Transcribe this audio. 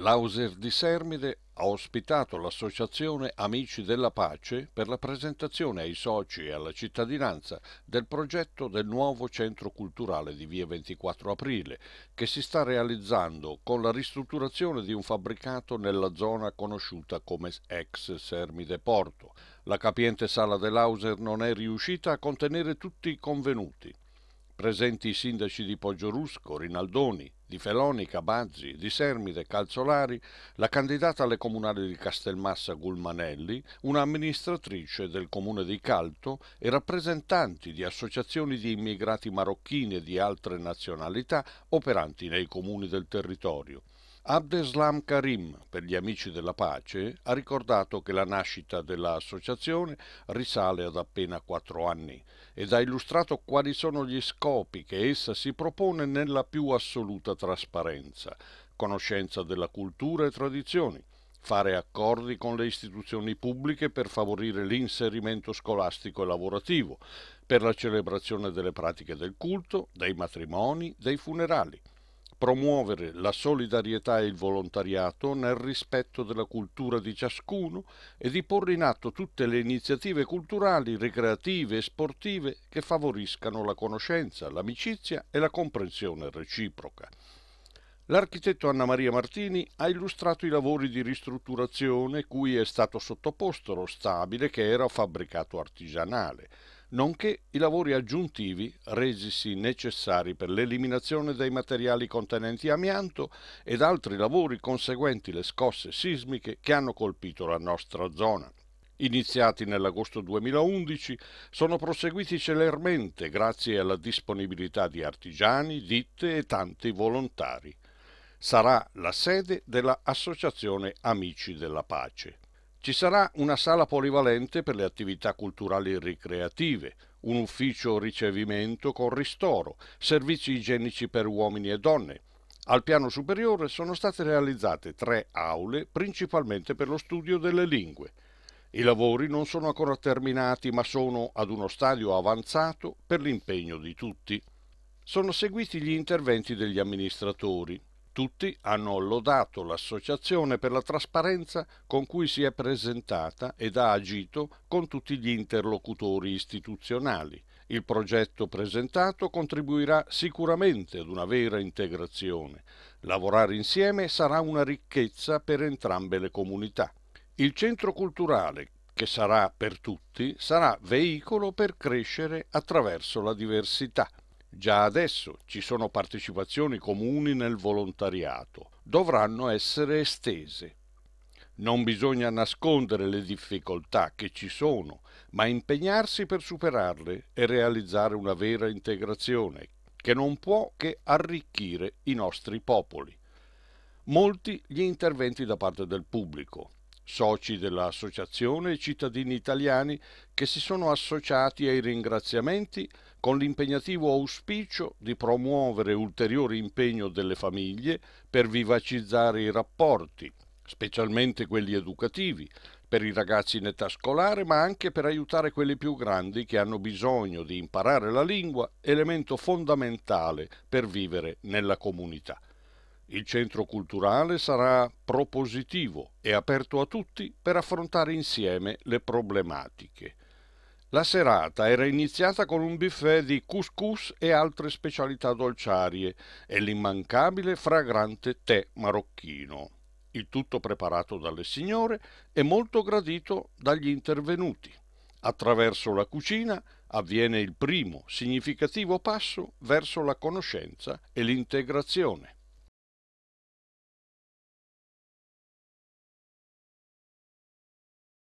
L'Auser di Sermide ha ospitato l'associazione Amici della Pace per la presentazione ai soci e alla cittadinanza del progetto del nuovo centro culturale di Via 24 Aprile, che si sta realizzando con la ristrutturazione di un fabbricato nella zona conosciuta come ex Sermide Porto. La capiente sala dell'Auser non è riuscita a contenere tutti i convenuti presenti i sindaci di Poggiorusco, Rinaldoni, di Felonica, Bazzi, di Sermide, Calzolari, la candidata alle comunali di Castelmassa Gulmanelli, un'amministratrice del comune di Calto e rappresentanti di associazioni di immigrati marocchini e di altre nazionalità operanti nei comuni del territorio. Abdeslam Karim, per gli amici della pace, ha ricordato che la nascita dell'associazione risale ad appena quattro anni ed ha illustrato quali sono gli scopi che essa si propone nella più assoluta trasparenza, conoscenza della cultura e tradizioni, fare accordi con le istituzioni pubbliche per favorire l'inserimento scolastico e lavorativo, per la celebrazione delle pratiche del culto, dei matrimoni, dei funerali promuovere la solidarietà e il volontariato nel rispetto della cultura di ciascuno e di porre in atto tutte le iniziative culturali, ricreative e sportive che favoriscano la conoscenza, l'amicizia e la comprensione reciproca. L'architetto Anna Maria Martini ha illustrato i lavori di ristrutturazione cui è stato sottoposto lo stabile che era fabbricato artigianale nonché i lavori aggiuntivi resisi necessari per l'eliminazione dei materiali contenenti amianto ed altri lavori conseguenti le scosse sismiche che hanno colpito la nostra zona. Iniziati nell'agosto 2011, sono proseguiti celermente grazie alla disponibilità di artigiani, ditte e tanti volontari sarà la sede dell'Associazione Amici della Pace. Ci sarà una sala polivalente per le attività culturali e ricreative, un ufficio ricevimento con ristoro, servizi igienici per uomini e donne. Al piano superiore sono state realizzate tre aule principalmente per lo studio delle lingue. I lavori non sono ancora terminati ma sono ad uno stadio avanzato per l'impegno di tutti. Sono seguiti gli interventi degli amministratori, tutti hanno lodato l'associazione per la trasparenza con cui si è presentata ed ha agito con tutti gli interlocutori istituzionali. Il progetto presentato contribuirà sicuramente ad una vera integrazione. Lavorare insieme sarà una ricchezza per entrambe le comunità. Il centro culturale, che sarà per tutti, sarà veicolo per crescere attraverso la diversità. Già adesso ci sono partecipazioni comuni nel volontariato, dovranno essere estese. Non bisogna nascondere le difficoltà che ci sono, ma impegnarsi per superarle e realizzare una vera integrazione, che non può che arricchire i nostri popoli. Molti gli interventi da parte del pubblico, soci dell'associazione e cittadini italiani che si sono associati ai ringraziamenti con l'impegnativo auspicio di promuovere ulteriore impegno delle famiglie per vivacizzare i rapporti, specialmente quelli educativi, per i ragazzi in età scolare, ma anche per aiutare quelli più grandi che hanno bisogno di imparare la lingua, elemento fondamentale per vivere nella comunità. Il centro culturale sarà propositivo e aperto a tutti per affrontare insieme le problematiche. La serata era iniziata con un buffet di couscous e altre specialità dolciarie e l'immancabile fragrante tè marocchino. Il tutto preparato dalle signore e molto gradito dagli intervenuti. Attraverso la cucina avviene il primo significativo passo verso la conoscenza e l'integrazione.